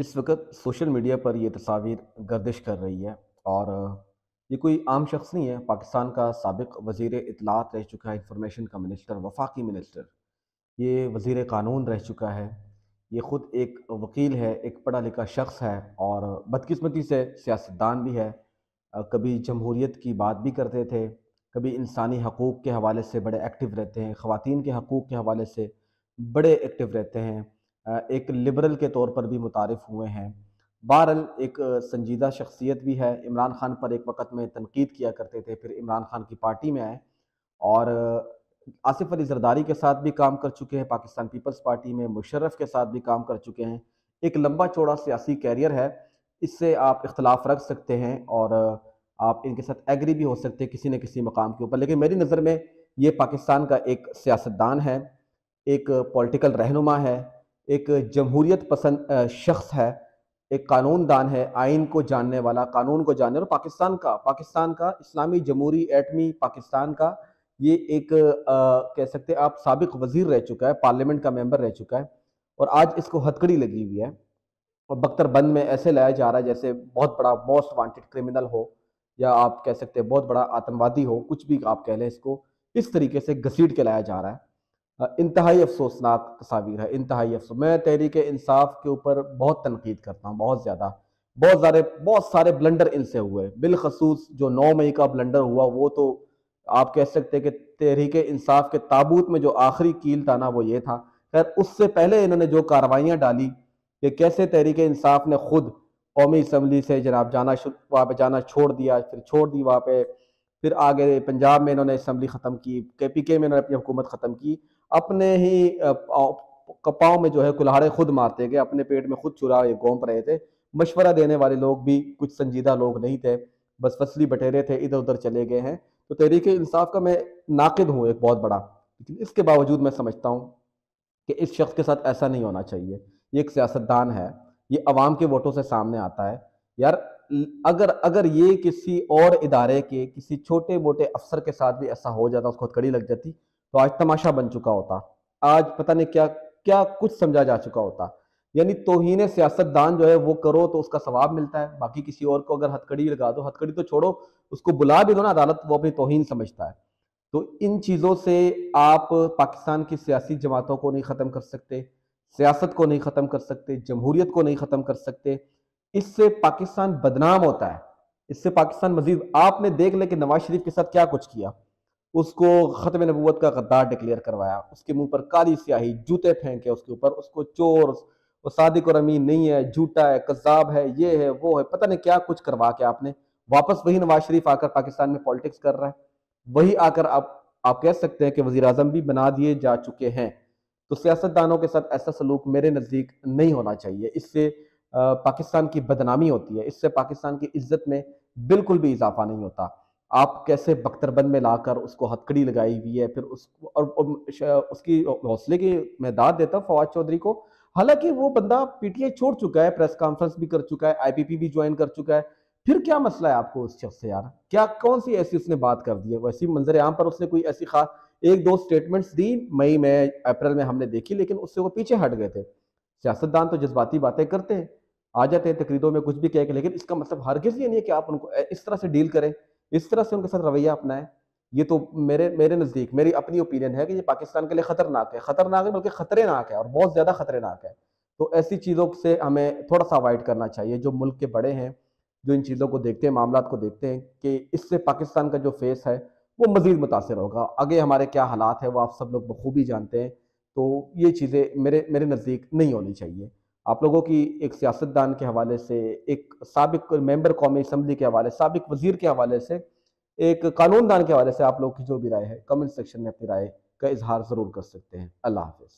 इस वक्त social media पर ये तस्वीर गर्दिश कर रही है और ये कोई आम शख्स नहीं है पाकिस्तान का सबक वजीर इतलात रह चुका है इंफॉर्मेशन का मिनिस्टर वफाकी मिनिस्टर ये वजीर कानून रह चुका है ये ख़ुद एक वकील है एक पढ़ा लिखा शख्स है और बदकस्मती से सियासतदान भी है कभी जमहूरीत की बात भी करते थे कभी इंसानी हकूक़ के हवाले से बड़े एक्टिव रहते हैं ख़वान के हकूक़ के हवाले से बड़े एक्टिव रहते हैं एक लिबरल के तौर पर भी मुतारफ़ हुए हैं बहरल एक संजीदा शख्सियत भी है इमरान खान पर एक वक्त में तनकीद किया करते थे फिर इमरान खान की पार्टी में आए और आसिफ अली जरदारी के साथ भी काम कर चुके हैं पाकिस्तान पीपल्स पार्टी में मुशर्रफ के साथ भी काम कर चुके हैं एक लंबा चौड़ा सियासी कैरियर है इससे आप इख्तलाफ रख सकते हैं और आप इनके साथ एग्री भी हो सकते हैं किसी न किसी मकाम के ऊपर लेकिन मेरी नज़र में ये पाकिस्तान का एक सियासतदान है एक पॉलिटिकल रहनुमा है एक जमहूरियत पसंद शख्स है एक कानून दान है आइन को जानने वाला कानून को जानने और पाकिस्तान का पाकिस्तान का इस्लामी जमहूरी एटमी पाकिस्तान का ये एक आ, कह सकते हैं आप सबक वजीर रह चुका है पार्लियामेंट का मेंबर रह चुका है और आज इसको हथकड़ी लगी हुई है और बख्तरबंद में ऐसे लाया जा रहा है जैसे बहुत बड़ा मोस्ट वांटेड क्रिमिनल हो या आप कह सकते हैं बहुत बड़ा आतंकवादी हो कुछ भी आप कह लें इसको इस तरीके से घसीट के लाया जा रहा है इंतहाई अफसोसनाक तस्वीर है इंतहाई अफसोस मैं तहरीक इंसाफ के ऊपर बहुत तनकीद करता हूँ बहुत ज़्यादा बहुत सारे बहुत सारे ब्लंडर इनसे हुए बिलखसूस जो नौ मई का ब्लंडर हुआ वो तो आप कह सकते हैं कि तहरीक इंसाफ के ताबूत में जो आखिरी कील था ना वो ये था खैर उससे पहले इन्होंने जो कार्रवाइयाँ डाली कि कैसे तहरीक इंसाफ ने खुद कौमी इसम्बली से जनाब जाना वहाँ पर जाना छोड़ दिया फिर छोड़ दी वहाँ पर फिर आगे पंजाब में इन्होंने इसम्बली ख़त्म की के पी के में इन्होंने अपनी हुकूमत ख़त्म की अपने ही कपाओं में जो है कुल्हाड़े खुद मारते गए अपने पेट में खुद चुरा घोंप रहे थे मशवरा देने वाले लोग भी कुछ संजीदा लोग नहीं थे बस फसली बटेरे थे इधर उधर चले गए हैं तो तहरीक इंसाफ का मैं नाकद हूँ एक बहुत बड़ा लेकिन इसके बावजूद मैं समझता हूँ कि इस शख्स के साथ ऐसा नहीं होना चाहिए ये एक सियासतदान है ये अवाम के वोटों से सामने आता है यार अगर अगर ये किसी और इदारे के किसी छोटे मोटे अफसर के साथ भी ऐसा हो जाता उसको कड़ी लग जाती तो आज तमाशा बन चुका होता आज पता नहीं क्या क्या कुछ समझा जा चुका होता यानी तोहन सियासतदान जो है वो करो तो उसका सवाब मिलता है बाकी किसी और को अगर हथकड़ी लगा दो हथकड़ी तो छोड़ो उसको बुला भी दो ना अदालत वो अपनी तोहन समझता है तो इन चीज़ों से आप पाकिस्तान की सियासी जमातों को नहीं ख़त्म कर सकते सियासत को नहीं ख़त्म कर सकते जमहूरीत को नहीं ख़त्म कर सकते इससे पाकिस्तान बदनाम होता है इससे पाकिस्तान मजीद आपने देख लिया कि नवाज शरीफ के साथ क्या कुछ किया उसको खतम नबूत का गद्दार डिक्लेयर करवाया उसके मुंह पर काली स्याही जूते फेंके उसके ऊपर उसको चोर वो सादिक और अमीन नहीं है झूठा है कज़ाब है ये है वो है पता नहीं क्या कुछ करवा के आपने वापस वही नवाज शरीफ आकर पाकिस्तान में पॉलिटिक्स कर रहा है वही आकर आप आप कह सकते हैं कि वजी अजम भी बना दिए जा चुके हैं तो सियासतदानों के साथ ऐसा सलूक मेरे नज़दीक नहीं होना चाहिए इससे पाकिस्तान की बदनामी होती है इससे पाकिस्तान की इज्जत में बिल्कुल भी इजाफा नहीं होता आप कैसे बख्तरबंद में लाकर उसको हथकड़ी लगाई हुई है फिर उस और, और उसकी हौसले की मैं दाद देता हूँ फवाद चौधरी को हालांकि वो बंदा पीटीआई छोड़ चुका है प्रेस कॉन्फ्रेंस भी कर चुका है आईपीपी भी ज्वाइन कर चुका है फिर क्या मसला है आपको उस शख्स से यार क्या कौन सी ऐसी उसने बात कर दी है वैसी मंजर आम पर उसने कोई ऐसी खास एक दो स्टेटमेंट्स दी मई में अप्रैल में हमने देखी लेकिन उससे वो पीछे हट गए थे सियासतदान तो जज्बाती बातें करते हैं आ जाते हैं तकरीदों में कुछ भी कह के लेकिन इसका मतलब हर ये नहीं है कि आप उनको इस तरह से डील करें इस तरह से उनके साथ रवैया है ये तो मेरे मेरे नज़दीक मेरी अपनी ओपिनियन है कि ये पाकिस्तान के लिए खतरनाक है खतरनाक है बल्कि खतरेनाक है और बहुत ज़्यादा खतरनाक है तो ऐसी चीज़ों से हमें थोड़ा सा अवॉइड करना चाहिए जो मुल्क के बड़े हैं जो इन चीज़ों को देखते हैं मामला को देखते हैं कि इससे पाकिस्तान का जो फेस है वो मज़ीद मुतासर होगा आगे हमारे क्या हालात है वो आप सब लोग बखूबी जानते हैं तो ये चीज़ें मेरे मेरे नज़दीक नहीं होनी चाहिए आप लोगों की एक सियासतदान के हवाले से एक सबक मेंबर कौमी असम्बली के हवाले सबक वजीर के हवाले से एक कानूनदान के हवाले से आप लोग की जो भी राय है कमेंट सेक्शन में अपनी राय का इजहार ज़रूर कर सकते हैं अल्लाह हाफिज़